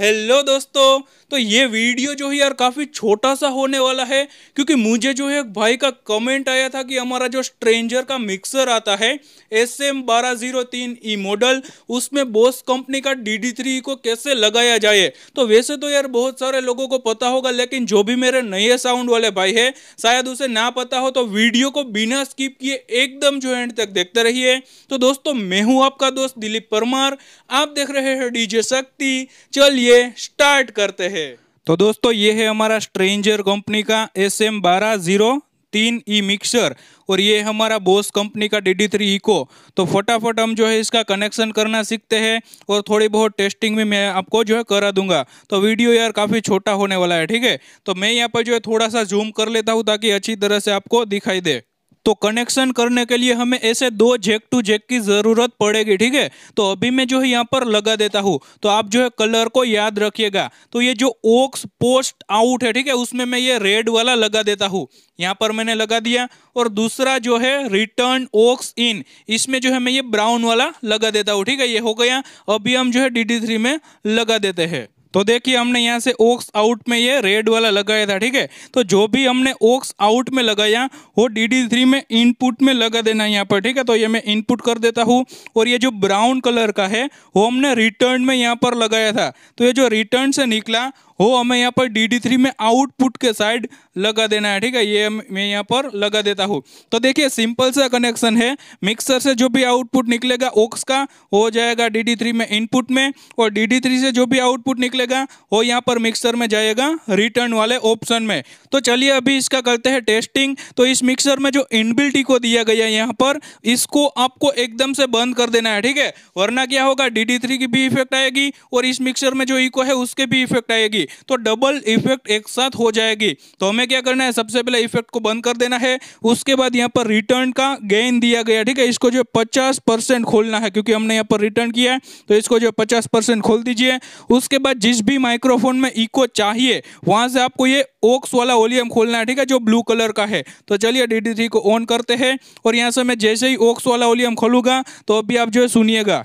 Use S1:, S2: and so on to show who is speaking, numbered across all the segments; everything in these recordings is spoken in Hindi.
S1: हेलो दोस्तों तो ये वीडियो जो है यार काफ़ी छोटा सा होने वाला है क्योंकि मुझे जो है भाई का कमेंट आया था कि हमारा जो स्ट्रेंजर का मिक्सर आता है एस एम बारह जीरो तीन ई मॉडल उसमें बोस कंपनी का डी डी थ्री को कैसे लगाया जाए तो वैसे तो यार बहुत सारे लोगों को पता होगा लेकिन जो भी मेरे नए साउंड वाले भाई है शायद उसे ना पता हो तो वीडियो को बिना स्किप किए एकदम जो एंड तक देखते रहिए तो दोस्तों मैं हूँ आपका दोस्त दिलीप परमार आप देख रहे हैं जे शक्ति चलिए चलिए स्टार्ट करते हैं तो दोस्तों ये है हमारा स्ट्रेंजर कंपनी का एस एम बारह जीरो तीन ई e मिक्सर और ये हमारा बोस कंपनी का डी डी थ्री इको तो फटाफट हम जो है इसका कनेक्शन करना सीखते हैं और थोड़ी बहुत टेस्टिंग भी मैं आपको जो है करा दूंगा तो वीडियो यार काफ़ी छोटा होने वाला है ठीक है तो मैं यहाँ पर जो है थोड़ा सा जूम कर लेता हूँ ताकि अच्छी तरह से आपको दिखाई दे तो कनेक्शन करने के लिए हमें ऐसे दो जेक टू जेक की ज़रूरत पड़ेगी ठीक है तो अभी मैं जो है यहाँ पर लगा देता हूँ तो आप जो है कलर को याद रखिएगा तो ये जो ओक्स पोस्ट आउट है ठीक है उसमें मैं ये रेड वाला लगा देता हूँ यहाँ पर मैंने लगा दिया और दूसरा जो है रिटर्न ओक्स इन इसमें जो है मैं ये ब्राउन वाला लगा देता हूँ ठीक है ये हो गया अभी हम जो है डी में लगा देते हैं तो देखिए हमने यहाँ से ओक्स आउट में ये रेड वाला लगाया था ठीक है तो जो भी हमने ओक्स आउट में लगाया वो डी डी थ्री में इनपुट में लगा देना यहाँ पर ठीक है तो ये मैं इनपुट कर देता हूँ और ये जो ब्राउन कलर का है वो हमने रिटर्न में यहाँ पर लगाया था तो ये जो रिटर्न से निकला हो हमें यहाँ पर डी डी थ्री में आउटपुट के साइड लगा देना है ठीक है ये मैं यहाँ पर लगा देता हूँ तो देखिए सिंपल सा कनेक्शन है मिक्सर से जो भी आउटपुट निकलेगा ओक्स का हो जाएगा डी डी थ्री में इनपुट में और डी डी थ्री से जो भी आउटपुट निकलेगा वो यहाँ पर मिक्सर में जाएगा रिटर्न वाले ऑप्शन में तो चलिए अभी इसका करते हैं टेस्टिंग तो इस मिक्सर में जो इनबिल्ट को दिया गया है यहाँ पर इसको आपको एकदम से बंद कर देना है ठीक है वरना क्या होगा डी डी थ्री की भी इफेक्ट आएगी और इस मिक्सर में जो इको है उसके भी इफेक्ट आएगी जाएगी तो डबल इफेक्ट एक साथ हो जाएगी तो हमें क्या करना है सबसे पहले इफेक्ट को बंद कर देना है उसके बाद यहाँ पर रिटर्न का गेन दिया गया ठीक है इसको जो पचास परसेंट खोलना है क्योंकि हमने यहाँ पर रिटर्न किया है तो इसको जो पचास परसेंट खोल दीजिए उसके बाद जिस भी माइक्रोफोन में इको चाहिए वहां से आपको ये ओक्स वाला ओलियम खोलना है ठीक है जो ब्लू कलर का है तो चलिए डी डी को ऑन करते हैं और यहाँ से मैं जैसे ही ओक्स वाला ओलियम खोलूंगा तो अभी आप जो है सुनिएगा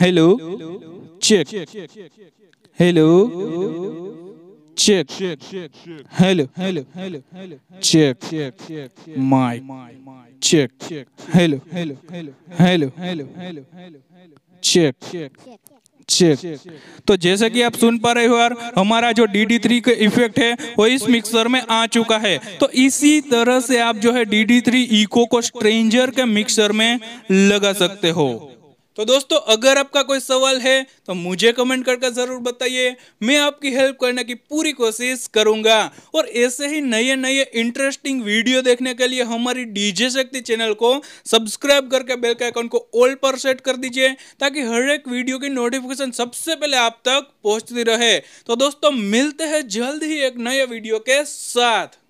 S1: hello check hello check hello hello hello hello check check mike check hello hello hello hello hello hello hello check check तो जैसे कि आप सुन पा रहे हो यार हमारा जो डी डी थ्री का इफेक्ट है वो इस मिक्सर में आ चुका है तो इसी तरह से आप जो है डी डी थ्री इको को स्ट्रेंजर के मिक्सर में लगा सकते हो तो दोस्तों अगर आपका कोई सवाल है तो मुझे कमेंट करके ज़रूर बताइए मैं आपकी हेल्प करने की पूरी कोशिश करूंगा और ऐसे ही नए नए इंटरेस्टिंग वीडियो देखने के लिए हमारी डीजे शक्ति चैनल को सब्सक्राइब करके बेल के आइकन को ऑल पर सेट कर दीजिए ताकि हर एक वीडियो की नोटिफिकेशन सबसे पहले आप तक पहुंचती रहे तो दोस्तों मिलते हैं जल्द ही एक नए वीडियो के साथ